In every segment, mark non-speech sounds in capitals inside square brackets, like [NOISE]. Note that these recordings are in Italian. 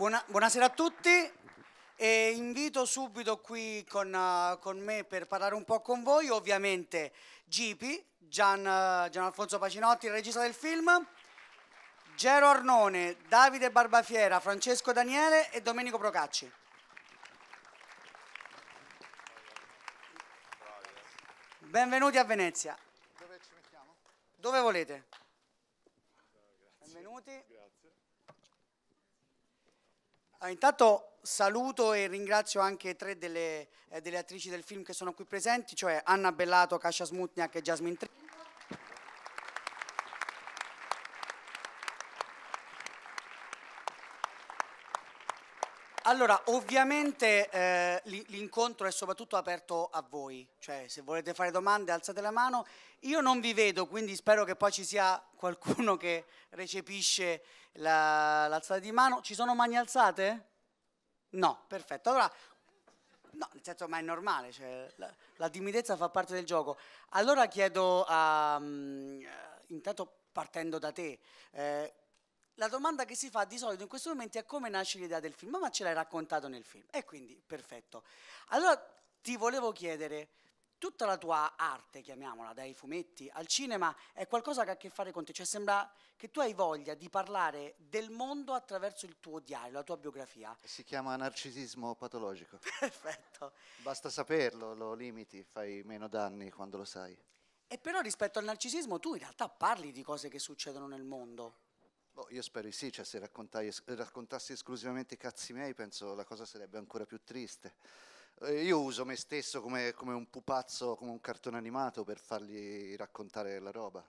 Buona, buonasera a tutti. E invito subito qui con, uh, con, me per parlare un po' con voi, ovviamente Gipi, Gian, uh, Gian Alfonso Pacinotti, il regista del film, Gero Arnone, Davide Barbafiera, Francesco Daniele e Domenico Procacci. Benvenuti a Venezia. Dove ci mettiamo? Dove volete? Grazie. Benvenuti. Grazie. Allora, intanto saluto e ringrazio anche tre delle, eh, delle, attrici del film che sono qui presenti, cioè Anna Bellato, Kasia Smutniak e Jasmine Tri. Allora, ovviamente eh, l'incontro è soprattutto aperto a voi, cioè se volete fare domande alzate la mano. Io non vi vedo, quindi spero che poi ci sia qualcuno che recepisce la, l'alzata di mano. Ci sono mani alzate? No, perfetto. Allora, no, nel senso, ma è normale, cioè, la, la, timidezza fa parte del gioco. Allora chiedo a, um, intanto partendo da te, eh, la domanda che si fa di solito in questo momento è come nasce l'idea del film, ma ce l'hai raccontato nel film. E quindi, perfetto. Allora ti volevo chiedere, tutta la tua arte, chiamiamola, dai fumetti al cinema, è qualcosa che ha a che fare con te, cioè sembra che tu hai voglia di parlare del mondo attraverso il tuo diario, la tua biografia. Si chiama narcisismo patologico. [LAUGHS] Perfetto. Basta saperlo, lo limiti, fai meno danni quando lo sai. E però rispetto al narcisismo tu in realtà parli di cose che succedono nel mondo. Oh, io spero di sì, cioè se raccontassi esclusivamente i cazzi miei penso la cosa sarebbe ancora più triste. Eh, io uso me stesso come, come un pupazzo, come un cartone animato per fargli raccontare la roba.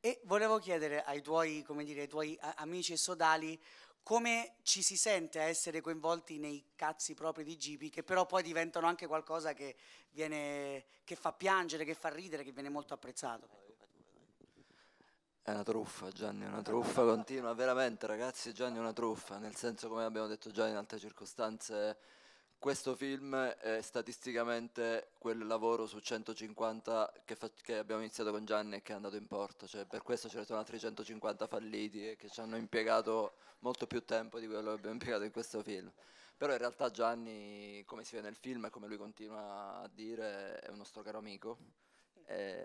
E volevo chiedere ai tuoi, dire, ai tuoi amici e sodali come ci si sente a essere coinvolti nei cazzi propri di Gipi, che però poi diventano anche qualcosa che, viene, che fa piangere, che fa ridere, che viene molto apprezzato. È una truffa, Gianni, è una truffa [LAUGHS] continua, veramente ragazzi, Gianni è una truffa, nel senso come abbiamo detto già in altre circostanze, questo film è statisticamente quel lavoro su 150 che, fa- che abbiamo iniziato con Gianni e che è andato in porto, cioè per questo ce ne sono altri 150 falliti e che ci hanno impiegato molto più tempo di quello che abbiamo [LAUGHS] impiegato in questo film. Però in realtà Gianni, come si vede nel film e come lui continua a dire, è un nostro caro amico. E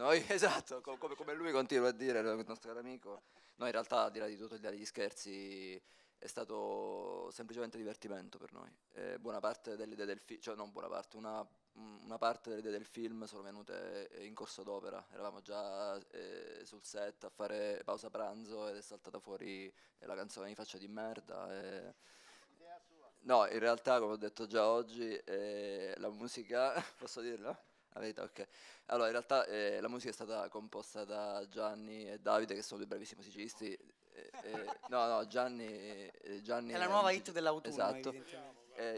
noi, [LAUGHS] esatto, come, come, lui continua a dire, il nostro caro amico. noi in realtà, al di là di tutto, di gli scherzi, è stato semplicemente divertimento per noi. Eh, buona parte delle idee del film, cioè non buona parte, una, una parte delle idee del film sono venute in corso d'opera. Eravamo già eh, sul set a fare pausa pranzo ed è saltata fuori la canzone di faccia di merda. E... No, in realtà, come ho detto già oggi, eh, la musica, [LAUGHS] posso dirlo? La [LAUGHS] verità, ok. Allora, in realtà eh, la musica è stata composta da Gianni e Davide, che sono due bravissimi musicisti. Eh, eh, no, no, Gianni, eh, Gianni... È la nuova hit dell'autunno, Esatto.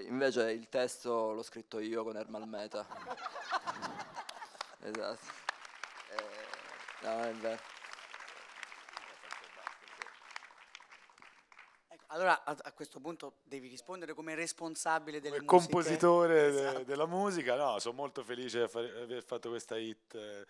invece il testo l'ho scritto io con Ermal Meta. [LAUGHS] esatto. Eh, no, non è vero. Allora a, a, questo punto devi rispondere come responsabile del come compositore esatto. de, della musica. No, sono molto felice di aver fatto questa hit eh,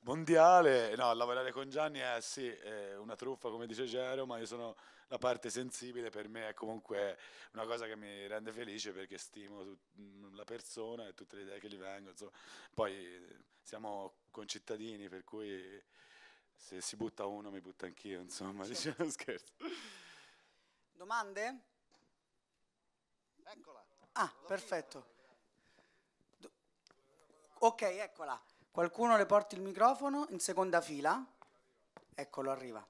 mondiale. No, lavorare con Gianni è sì, è una truffa come dice Gero, ma io sono la parte sensibile per me è comunque una cosa che mi rende felice perché stimo tut- la persona e tutte le idee che gli vengono. Insomma. Poi eh, siamo concittadini, per cui se si butta uno mi butta anch'io, insomma, sì. [LAUGHS] diciamo scherzo. Domande? Eccola. Ah, perfetto. Do ok, eccola. Qualcuno le porti il microfono in seconda fila. Eccolo, arriva.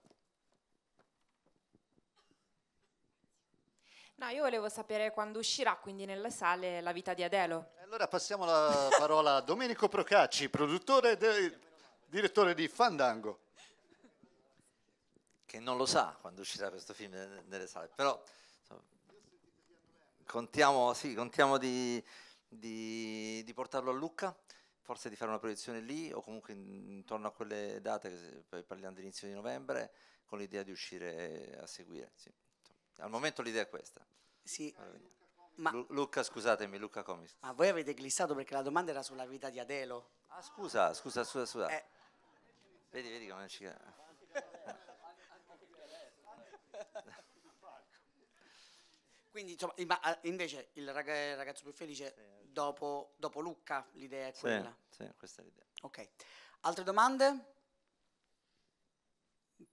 No, io volevo sapere quando uscirà, quindi nelle sale, La vita di Adelo. Allora passiamo la parola a Domenico Procacci, produttore e direttore di Fandango che non lo sa quando uscirà questo film nelle sale, però insomma, contiamo, sì, contiamo di, di, di, portarlo a Lucca, forse di fare una proiezione lì o comunque intorno a quelle date, poi parliamo dell'inizio di novembre, con l'idea di uscire a seguire. Sì. Al momento l'idea è questa. Sì. Allora, ma, Luca, scusatemi, Luca Comics. Ma voi avete glissato perché la domanda era sulla vita di Adelo. Ah, scusa, scusa, scusa, scusa. Eh. Vedi, vedi come ci... Quindi insomma, eh, invece il ragazzo più felice eh. dopo, dopo Lucca, l'idea è quella. Sì, sì, questa è l'idea. Ok. Altre domande?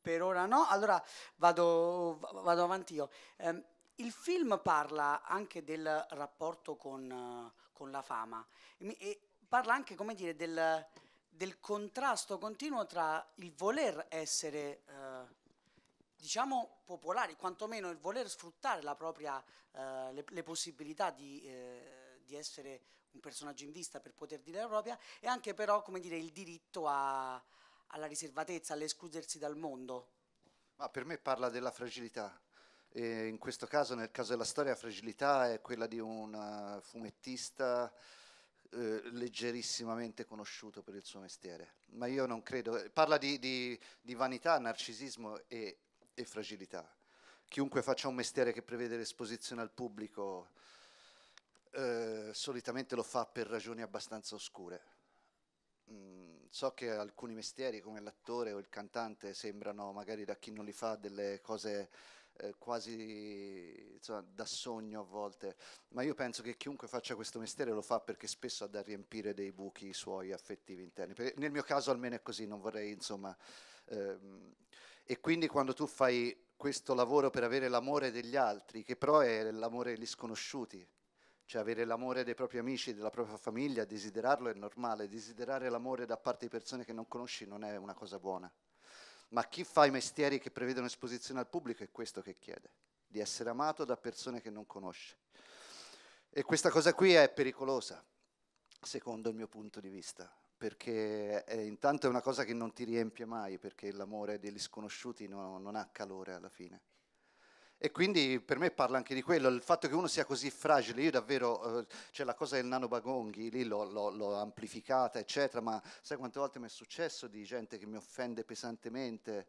Per ora no, allora vado, vado avanti io. Eh, il film parla anche del rapporto con, con la fama e parla anche, come dire, del, del contrasto continuo tra il voler essere... Eh, diciamo popolari, quantomeno il voler sfruttare propria, eh, le, le, possibilità di, eh, di, essere un personaggio in vista per poter dire la propria e anche però dire, il diritto a, alla riservatezza, all'escludersi dal mondo. Ma per me parla della fragilità. E in questo caso, nel caso della storia, la fragilità è quella di un eh, fumettista eh, leggerissimamente conosciuto per il suo mestiere. Ma io non credo. Parla di, di, di vanità, narcisismo e e fragilità. Chiunque faccia un mestiere che prevede l'esposizione al pubblico eh, solitamente lo fa per ragioni abbastanza oscure. Mm, so che alcuni mestieri come l'attore o il cantante sembrano magari da chi non li fa delle cose eh, quasi insomma, da sogno a volte, ma io penso che chiunque faccia questo mestiere lo fa perché spesso ha da riempire dei buchi suoi affettivi interni. Perché nel mio caso almeno è così, non vorrei insomma Ehm, e quindi quando tu fai questo lavoro per avere l'amore degli altri, che però è l'amore degli sconosciuti, cioè avere l'amore dei propri amici, della propria famiglia, desiderarlo è normale, desiderare l'amore da parte di persone che non conosci non è una cosa buona. Ma chi fa i mestieri che prevedono esposizione al pubblico è questo che chiede, di essere amato da persone che non conosce. E questa cosa qui è pericolosa, secondo il mio punto di vista, perché eh, intanto è una cosa che non ti riempie mai, perché l'amore degli sconosciuti no, non ha calore alla fine. E quindi per me parla anche di quello, il fatto che uno sia così fragile, io davvero, eh, cioè la cosa del nano Bagonghi, lì l'ho, l'ho, l'ho amplificata, eccetera, ma sai quante volte mi è successo di gente che mi offende pesantemente?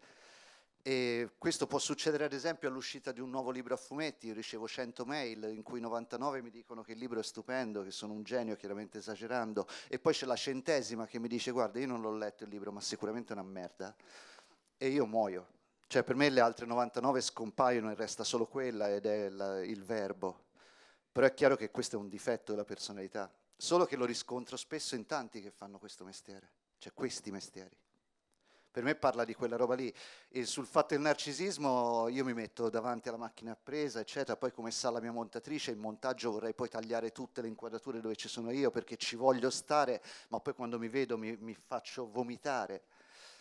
E questo può succedere ad esempio all'uscita di un nuovo libro a fumetti, io ricevo 100 mail in cui 99 mi dicono che il libro è stupendo, che sono un genio, chiaramente esagerando, e poi c'è la centesima che mi dice guarda io non l'ho letto il libro ma sicuramente è una merda, e io muoio. Cioè per me le altre 99 scompaiono e resta solo quella ed è la, il verbo. Però è chiaro che questo è un difetto della personalità, solo che lo riscontro spesso in tanti che fanno questo mestiere, cioè questi mestieri per me parla di quella roba lì. E sul fatto del narcisismo io mi metto davanti alla macchina a presa, eccetera, poi come sa la mia montatrice, in montaggio vorrei poi tagliare tutte le inquadrature dove ci sono io perché ci voglio stare, ma poi quando mi vedo mi, mi faccio vomitare.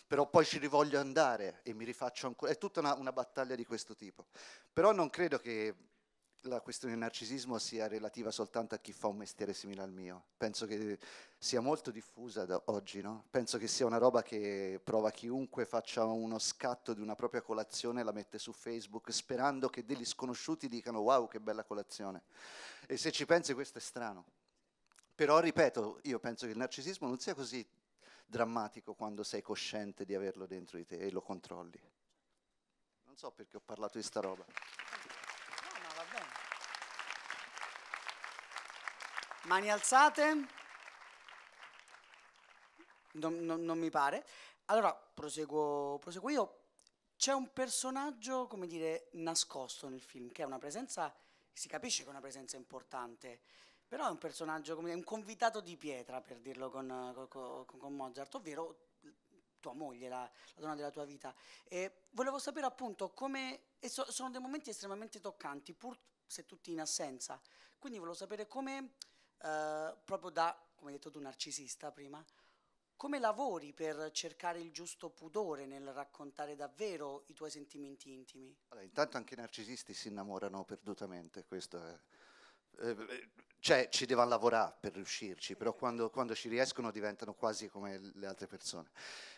Però poi ci rivoglio andare e mi rifaccio ancora. È tutta una, una battaglia di questo tipo. Però non credo che la questione del narcisismo sia relativa soltanto a chi fa un mestiere simile al mio. Penso che sia molto diffusa oggi, no? Penso che sia una roba che prova chiunque faccia uno scatto di una propria colazione e la mette su Facebook sperando che degli sconosciuti dicano wow che bella colazione. E se ci pensi questo è strano. Però ripeto, io penso che il narcisismo non sia così drammatico quando sei cosciente di averlo dentro di te e lo controlli. Non so perché ho parlato di sta roba. Mani alzate? Non, non, non mi pare. Allora, proseguo, proseguo io. C'è un personaggio, come dire, nascosto nel film, che è una presenza, si capisce che è una presenza importante, però è un personaggio, come dire, un convitato di pietra, per dirlo con, con, con Mozart, ovvero tua moglie, la, la, donna della tua vita. E volevo sapere appunto come, e so, sono dei momenti estremamente toccanti, pur se tutti in assenza, quindi volevo sapere come eh, proprio da, come hai detto tu, narcisista prima, come lavori per cercare il giusto pudore nel raccontare davvero i tuoi sentimenti intimi? Allora, intanto anche i narcisisti si innamorano perdutamente, questo è Ehm, eh, cioè ci devono lavorare per riuscirci, però quando, quando, ci riescono diventano quasi come le altre persone.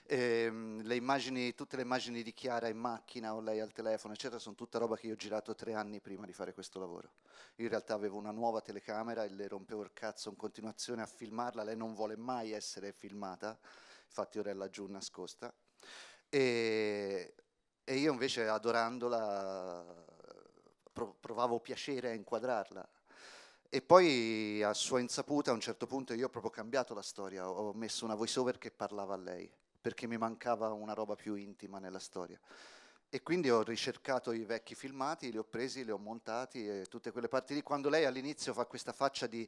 E, ehm, le immagini, tutte le immagini di Chiara in macchina o lei al telefono, eccetera, sono tutta roba che io ho girato tre anni prima di fare questo lavoro. Io in realtà avevo una nuova telecamera e le rompevo il cazzo in continuazione a filmarla, lei non vuole mai essere filmata, infatti ora è laggiù nascosta. E, e io invece adorandola provavo piacere a inquadrarla e poi a sua insaputa a un certo punto io ho proprio cambiato la storia, ho messo una voice over che parlava a lei, perché mi mancava una roba più intima nella storia. E quindi ho ricercato i vecchi filmati, li ho presi, li ho montati, e tutte quelle parti lì, quando lei all'inizio fa questa faccia di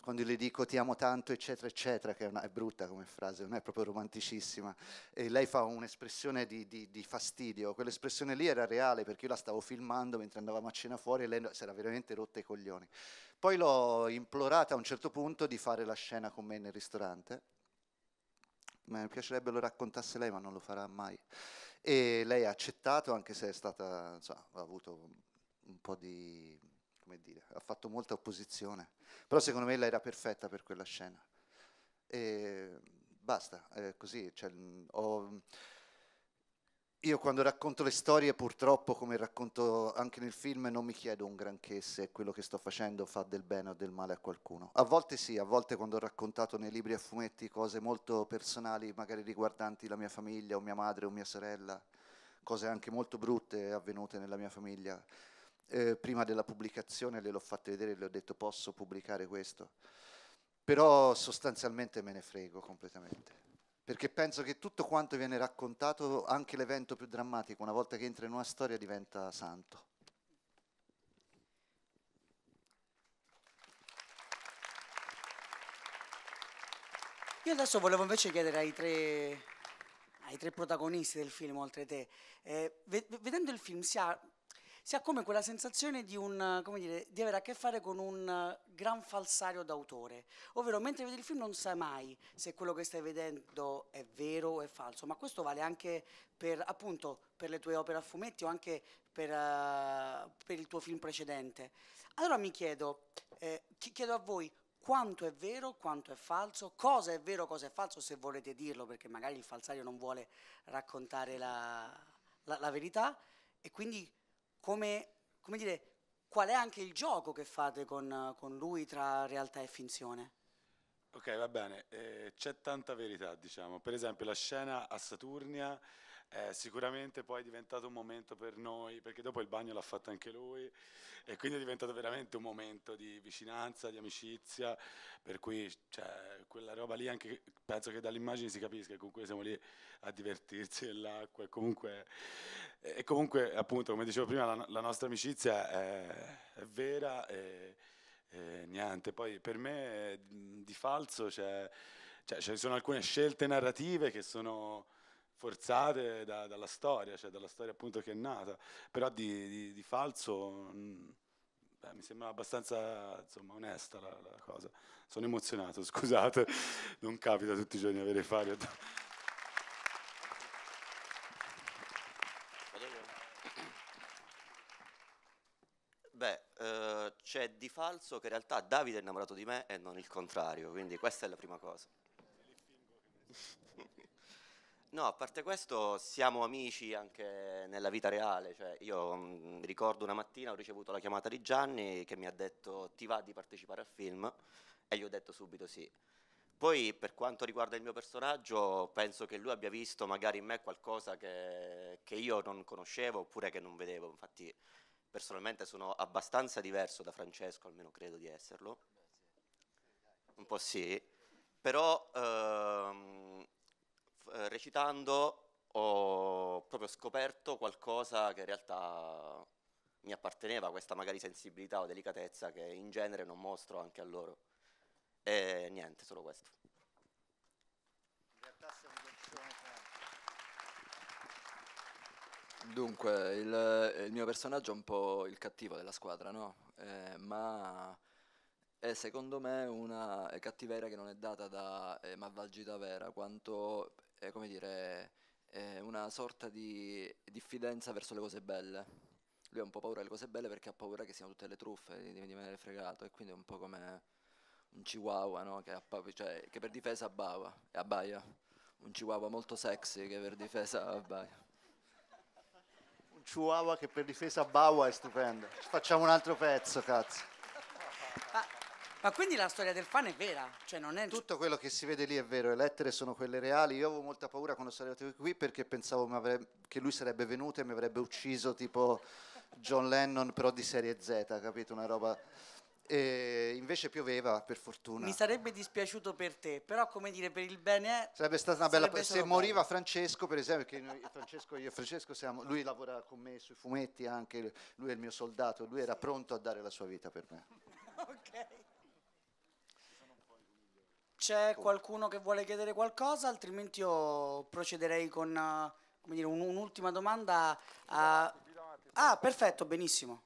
quando le dico ti amo tanto, eccetera, eccetera, che è, una, è brutta come frase, non è proprio romanticissima, e lei fa un'espressione di, di, di, fastidio, quell'espressione lì era reale perché io la stavo filmando mentre andavamo a cena fuori e lei si era veramente rotta i coglioni. Poi l'ho implorata a un certo punto di fare la scena con me nel ristorante, mi piacerebbe lo raccontasse lei ma non lo farà mai. E lei ha accettato anche se è stata, insomma, ha avuto un po' di come dire, ha fatto molta opposizione, però secondo me lei era perfetta per quella scena. E basta, eh, così. Cioè, ho, io quando racconto le storie, purtroppo, come racconto anche nel film, non mi chiedo un granché se quello che sto facendo fa del bene o del male a qualcuno. A volte sì, a volte quando ho raccontato nei libri a fumetti cose molto personali, magari riguardanti la mia famiglia o mia madre o mia sorella, cose anche molto brutte avvenute nella mia famiglia, eh, prima della pubblicazione le l'ho fatte vedere e le ho detto posso pubblicare questo, però sostanzialmente me ne frego completamente perché penso che tutto quanto viene raccontato, anche l'evento più drammatico, una volta che entra in una storia diventa santo. Io adesso volevo invece chiedere ai tre, ai tre protagonisti del film, oltre te, eh, vedendo il film si ha si ha come quella sensazione di, un, come dire, di avere a che fare con un gran falsario d'autore, ovvero mentre vedi il film non sai mai se quello che stai vedendo è vero o è falso, ma questo vale anche per, appunto, per le tue opere a fumetti o anche per, uh, per il tuo film precedente. Allora mi chiedo, eh, chiedo a voi, quanto è vero, quanto è falso, cosa è vero, cosa è falso, se volete dirlo, perché magari il falsario non vuole raccontare la, la, la verità, e quindi come, come dire, qual è anche il gioco che fate con, con lui tra realtà e finzione? Ok, va bene, eh, c'è tanta verità, diciamo. Per esempio, la scena a Saturnia eh, sicuramente poi è diventato un momento per noi, perché dopo il bagno l'ha fatto anche lui, e quindi è diventato veramente un momento di vicinanza, di amicizia, per cui cioè, quella roba lì, anche, penso che dall'immagine si capisca che comunque siamo lì a divertirci nell'acqua e comunque, e comunque appunto come dicevo prima la, la nostra amicizia è, è vera e, e, niente, poi per me di falso c'è, cioè, ci sono alcune scelte narrative che sono forzate da, dalla storia, cioè dalla storia appunto che è nata, però di, di, di falso mh, mm, beh, mi sembra abbastanza insomma, onesta la, la, cosa. Sono emozionato, [LAUGHS] scusate, non capita tutti i giorni avere fare. Beh, eh, c'è di falso che in realtà Davide è innamorato di me e non il contrario, quindi questa è la prima cosa. No, a parte questo siamo amici anche nella vita reale, cioè, io mh, mm, ricordo una mattina ho ricevuto la chiamata di Gianni che mi ha detto ti va di partecipare al film e gli ho detto subito sì. Poi per quanto riguarda il mio personaggio penso che lui abbia visto magari in me qualcosa che, che io non conoscevo oppure che non vedevo, infatti personalmente sono abbastanza diverso da Francesco, almeno credo di esserlo, un po' sì, però... Ehm, eh, recitando ho proprio scoperto qualcosa che in realtà mi apparteneva, questa magari sensibilità o delicatezza che in genere non mostro anche a loro. E niente, solo questo. Dunque, il, il mio personaggio è un po' il cattivo della squadra, no? Eh, ma è secondo me una cattiveria che non è data da eh, malvagità vera, quanto eh, come dire, eh, una sorta di diffidenza verso le cose belle. Lui ha un po' paura delle cose belle perché ha paura che siano tutte le truffe, di, di rimanere fregato, e quindi è un po' come un chihuahua, no? che, ha, cioè, che, per difesa abbava, abbaia. Un chihuahua molto sexy che per difesa abbaia. Un chihuahua che per difesa abbaia è stupendo. facciamo un altro pezzo, cazzo. Ah. Ma quindi la storia del fan è vera? Cioè non è... Tutto quello che si vede lì è vero, le lettere sono quelle reali. Io avevo molta paura quando sono arrivato qui perché pensavo che lui sarebbe venuto e mi avrebbe ucciso tipo John Lennon però di serie Z, capito? Una roba... E invece pioveva, per fortuna. Mi sarebbe dispiaciuto per te, però come dire, per il bene... Sarebbe stata una bella... Sarebbe se moriva bello. Francesco, per esempio, perché noi, Francesco, io e Francesco siamo... Lui lavora con me sui fumetti anche, lui è il mio soldato, lui era pronto a dare la sua vita per me. [LAUGHS] ok. C'è qualcuno che vuole chiedere qualcosa, altrimenti io procederei con uh, dire, un, un'ultima domanda. A... Ah, perfetto, benissimo.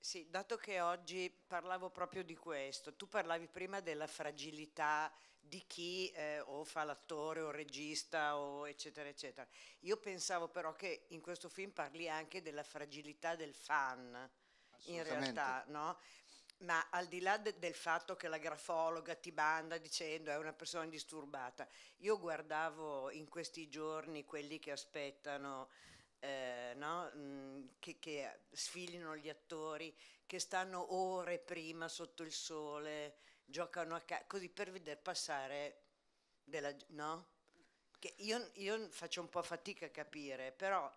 Sì, dato che oggi parlavo proprio di questo, tu parlavi prima della fragilità di chi eh, o fa l'attore o regista o eccetera eccetera. Io pensavo però che in questo film parli anche della fragilità del fan, in realtà, no? ma al di là de- del fatto che la grafologa ti banda dicendo è una persona disturbata, io guardavo in questi giorni quelli che aspettano, eh, no? mm, che, che sfilino gli attori, che stanno ore prima sotto il sole, giocano a casa, così per vedere passare della... no? Che io, io faccio un po' fatica a capire, però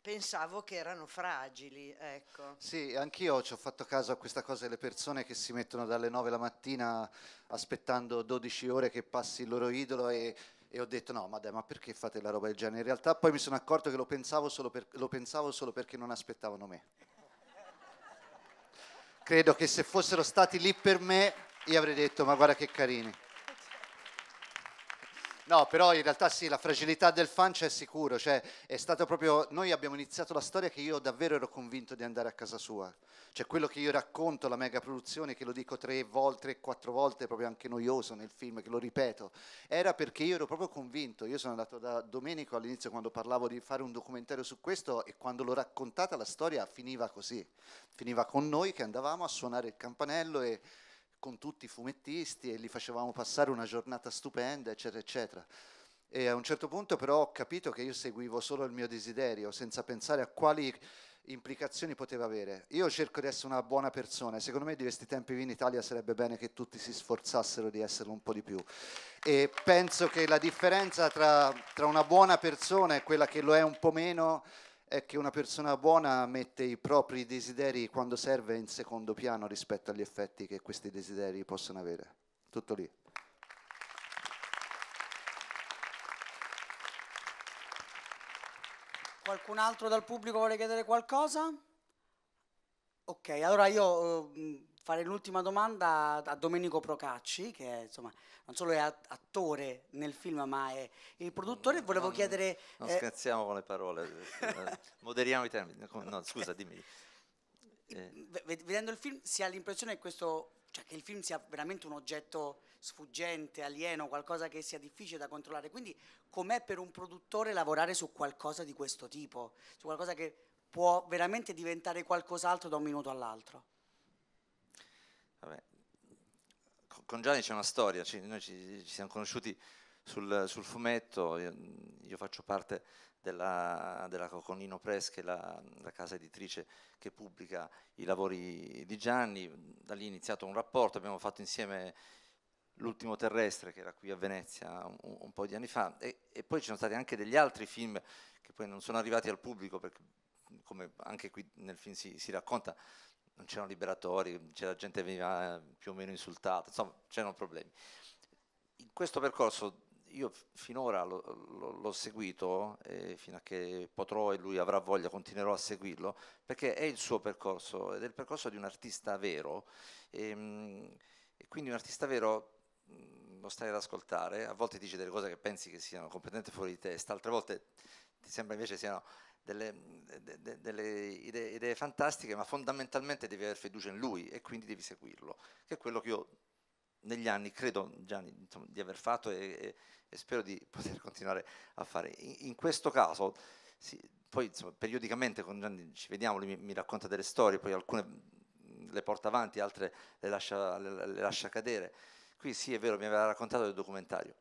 pensavo che erano fragili, ecco. Sì, anch'io ci ho fatto caso a questa cosa delle persone che si mettono dalle 9 la mattina aspettando 12 ore che passi il loro idolo e, e ho detto no, ma dai, ma perché fate la roba del genere? In realtà poi mi sono accorto che lo pensavo solo, per, lo pensavo solo perché non aspettavano me. Credo che se fossero stati lì per me, io avrei detto ma guarda che carini. No, però in realtà sì, la fragilità del fan c'è sicuro, cioè è stato proprio, noi abbiamo iniziato la storia che io davvero ero convinto di andare a casa sua, cioè quello che io racconto, la mega produzione, che lo dico tre volte, tre, quattro volte, proprio anche noioso nel film, che lo ripeto, era perché io ero proprio convinto, io sono andato da Domenico all'inizio quando parlavo di fare un documentario su questo e quando l'ho raccontata la storia finiva così, finiva con noi che andavamo a suonare il campanello e con tutti i fumettisti e li facevamo passare una giornata stupenda, eccetera, eccetera. E a un certo punto però ho capito che io seguivo solo il mio desiderio, senza pensare a quali implicazioni poteva avere. Io cerco di essere una buona persona e secondo me di questi tempi in Italia sarebbe bene che tutti si sforzassero di esserlo un po' di più. E penso che la differenza tra, tra una buona persona e quella che lo è un po' meno è che una persona buona mette i propri desideri quando serve in secondo piano rispetto agli effetti che questi desideri possono avere. Tutto lì. Qualcun altro dal pubblico vuole chiedere qualcosa? Ok, allora io eh, fare l'ultima domanda a Domenico Procacci, che è, insomma, non solo è attore nel film, ma è il produttore. Volevo non, chiedere. Non eh... scherziamo con le parole, eh, [LAUGHS] moderiamo i termini. No, okay. scusa, dimmi. Eh. Vedendo il film si ha l'impressione che, questo, cioè, che il film sia veramente un oggetto sfuggente, alieno, qualcosa che sia difficile da controllare. Quindi, com'è per un produttore lavorare su qualcosa di questo tipo? Su qualcosa che può veramente diventare qualcos'altro da un minuto all'altro? con Gianni c'è una storia, ci, noi ci, ci, siamo conosciuti sul, sul fumetto, io, io, faccio parte della, della Coconino Press, che è la, la, casa editrice che pubblica i lavori di Gianni, da lì è iniziato un rapporto, abbiamo fatto insieme l'ultimo terrestre che era qui a Venezia un, un po' di anni fa e, e poi ci sono stati anche degli altri film che poi non sono arrivati al pubblico perché come anche qui nel film si, si racconta, non c'erano liberatori, c'era gente che veniva eh, più o meno insultata, insomma c'erano problemi. In questo percorso io finora l'ho seguito, eh, fino a che potrò e lui avrà voglia continuerò a seguirlo, perché è il suo percorso ed è il percorso di un artista vero. E, ehm, e quindi un artista vero mm, lo stai ad ascoltare, a volte dice delle cose che pensi che siano completamente fuori di testa, altre volte ti sembra invece siano delle, de, de, delle idee, idee, fantastiche, ma fondamentalmente devi avere fiducia in lui e quindi devi seguirlo, che è quello che io negli anni credo Gianni, insomma, di aver fatto e, e, e, spero di poter [LAUGHS] continuare a fare. In, in questo caso, sì, poi insomma, periodicamente con Gianni ci vediamo, lui mi, mi racconta delle storie, poi alcune le porta avanti, altre le lascia, le, le lascia, cadere. Qui sì, è vero, mi aveva raccontato del documentario,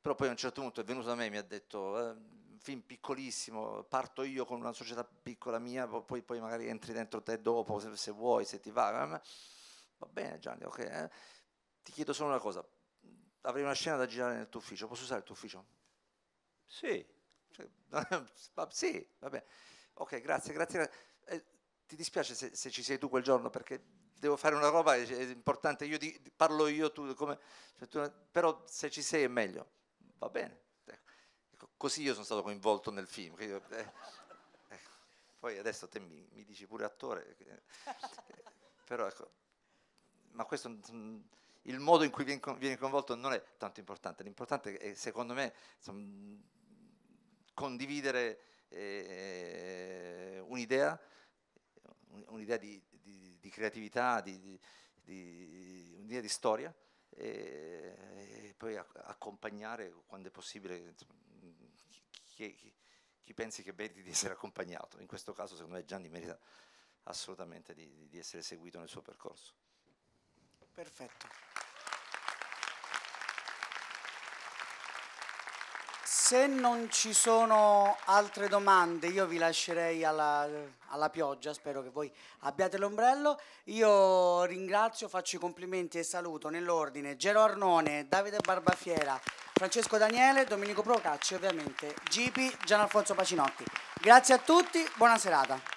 però poi a un certo punto è venuto da me e mi ha detto... Eh, film piccolissimo, parto io con una società piccola mia, poi, poi magari entri dentro te dopo se, se, vuoi, se ti va. Va bene Gianni, ok. Eh? Ti chiedo solo una cosa, avrei una scena da girare nel tuo ufficio, posso usare il tuo ufficio? Sì. Cioè, [LAUGHS] sì, va bene. Ok, grazie, grazie. Eh, ti dispiace se, se, ci sei tu quel giorno perché devo fare una roba importante, io di, parlo io, tu come... Cioè, tu, però se ci sei è meglio, va bene Ecco, così io sono stato coinvolto nel film. eh, eh, poi adesso te mi, mi dici pure attore, eh, però ecco, ma questo mm, il modo in cui viene coinvolto non è tanto importante, l'importante è secondo me insomma, condividere eh, un'idea, un'idea di, di, di creatività, di, un'idea di storia e, poi accompagnare quando è possibile. Insomma, chi, chi pensi che meriti di essere accompagnato. In questo caso, secondo me, Gianni merita assolutamente di, di essere seguito nel suo percorso. Perfetto. Se non ci sono altre domande, io vi lascerei alla, alla pioggia, spero che voi abbiate l'ombrello. Io ringrazio, faccio i complimenti e saluto nell'ordine Gero Arnone, Davide Barbafiera. Francesco Daniele, Domenico Procacci, ovviamente, Gipi, Gianalfonso Pacinotti. Grazie a tutti, buona serata.